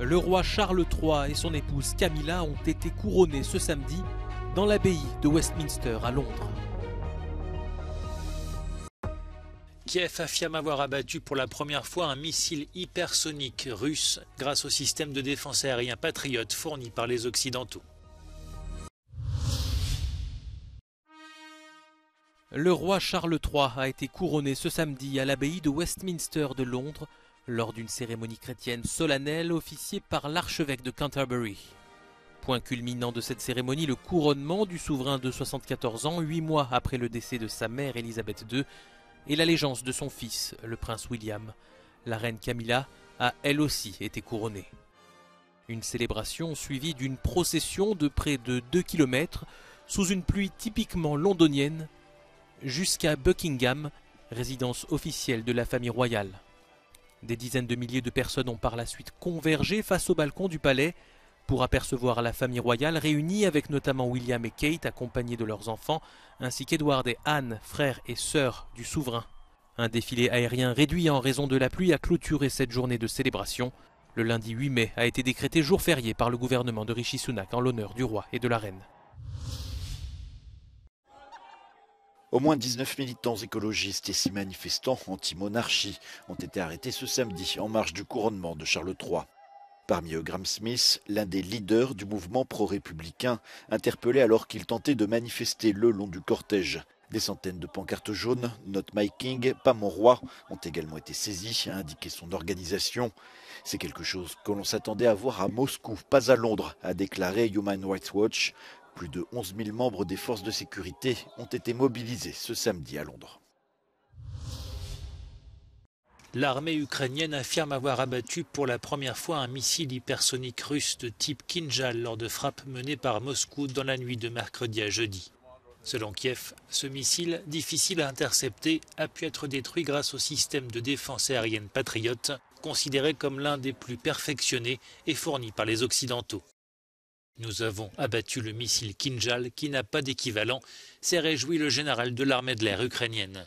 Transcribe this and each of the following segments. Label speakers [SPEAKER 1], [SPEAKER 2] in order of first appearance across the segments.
[SPEAKER 1] Le roi Charles III et son épouse Camilla ont été couronnés ce samedi dans l'abbaye de Westminster à Londres.
[SPEAKER 2] Kiev affirme avoir abattu pour la première fois un missile hypersonique russe grâce au système de défense aérien Patriot fourni par les Occidentaux.
[SPEAKER 1] Le roi Charles III a été couronné ce samedi à l'abbaye de Westminster de Londres lors d'une cérémonie chrétienne solennelle officiée par l'archevêque de Canterbury. Point culminant de cette cérémonie, le couronnement du souverain de 74 ans, huit mois après le décès de sa mère Élisabeth II, et l'allégeance de son fils, le prince William. La reine Camilla a elle aussi été couronnée. Une célébration suivie d'une procession de près de 2 km sous une pluie typiquement londonienne jusqu'à Buckingham, résidence officielle de la famille royale. Des dizaines de milliers de personnes ont par la suite convergé face au balcon du palais pour apercevoir la famille royale réunie avec notamment William et Kate accompagnés de leurs enfants, ainsi qu'Edward et Anne, frères et sœurs du souverain. Un défilé aérien réduit en raison de la pluie a clôturé cette journée de célébration. Le lundi 8 mai a été décrété jour férié par le gouvernement de Rishi Sunak en l'honneur du roi et de la reine.
[SPEAKER 3] Au moins 19 militants écologistes et 6 manifestants anti-monarchie ont été arrêtés ce samedi en marge du couronnement de Charles III. Parmi eux, Graham Smith, l'un des leaders du mouvement pro-républicain, interpellé alors qu'il tentait de manifester le long du cortège. Des centaines de pancartes jaunes, Not My King, Pas mon roi, ont également été saisies, a indiqué son organisation. C'est quelque chose que l'on s'attendait à voir à Moscou, pas à Londres, a déclaré Human Rights Watch. Plus de 11 000 membres des forces de sécurité ont été mobilisés ce samedi à Londres.
[SPEAKER 2] L'armée ukrainienne affirme avoir abattu pour la première fois un missile hypersonique russe de type Kinjal lors de frappes menées par Moscou dans la nuit de mercredi à jeudi. Selon Kiev, ce missile, difficile à intercepter, a pu être détruit grâce au système de défense aérienne Patriot, considéré comme l'un des plus perfectionnés et fourni par les Occidentaux. Nous avons abattu le missile Kinjal qui n'a pas d'équivalent, s'est réjoui le général de l'armée de l'air ukrainienne.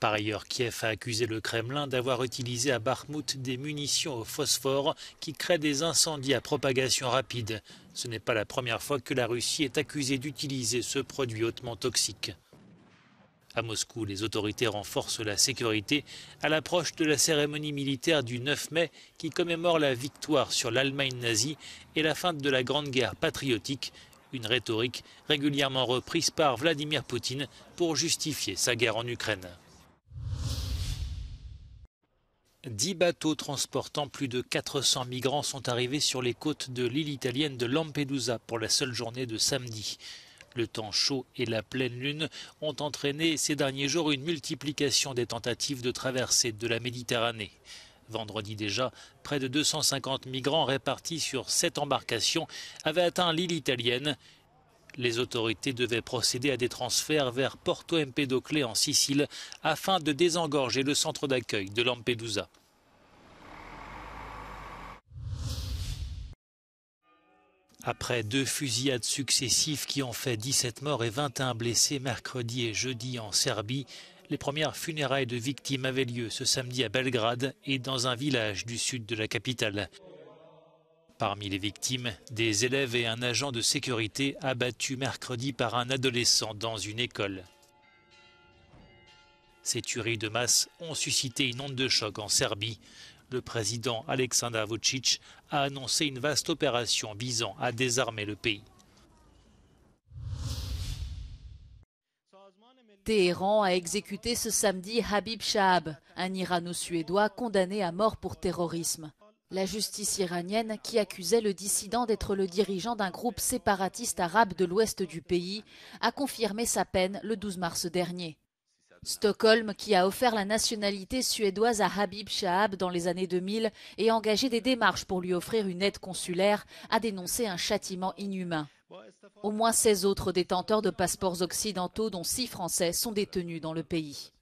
[SPEAKER 2] Par ailleurs, Kiev a accusé le Kremlin d'avoir utilisé à Bakhmut des munitions au phosphore qui créent des incendies à propagation rapide. Ce n'est pas la première fois que la Russie est accusée d'utiliser ce produit hautement toxique. À Moscou, les autorités renforcent la sécurité à l'approche de la cérémonie militaire du 9 mai qui commémore la victoire sur l'Allemagne nazie et la fin de la Grande Guerre patriotique, une rhétorique régulièrement reprise par Vladimir Poutine pour justifier sa guerre en Ukraine. Dix bateaux transportant plus de 400 migrants sont arrivés sur les côtes de l'île italienne de Lampedusa pour la seule journée de samedi. Le temps chaud et la pleine lune ont entraîné ces derniers jours une multiplication des tentatives de traversée de la Méditerranée. Vendredi déjà, près de 250 migrants répartis sur sept embarcations avaient atteint l'île italienne. Les autorités devaient procéder à des transferts vers Porto Empedocle en Sicile afin de désengorger le centre d'accueil de Lampedusa. Après deux fusillades successives qui ont fait 17 morts et 21 blessés mercredi et jeudi en Serbie, les premières funérailles de victimes avaient lieu ce samedi à Belgrade et dans un village du sud de la capitale. Parmi les victimes, des élèves et un agent de sécurité abattus mercredi par un adolescent dans une école. Ces tueries de masse ont suscité une onde de choc en Serbie. Le président Aleksandar Vucic a annoncé une vaste opération visant à désarmer le pays.
[SPEAKER 4] Téhéran a exécuté ce samedi Habib Shahab, un Irano-Suédois condamné à mort pour terrorisme. La justice iranienne, qui accusait le dissident d'être le dirigeant d'un groupe séparatiste arabe de l'ouest du pays, a confirmé sa peine le 12 mars dernier. Stockholm qui a offert la nationalité suédoise à Habib Shahab dans les années 2000 et engagé des démarches pour lui offrir une aide consulaire, a dénoncé un châtiment inhumain. Au moins 16 autres détenteurs de passeports occidentaux, dont 6 Français, sont détenus dans le pays.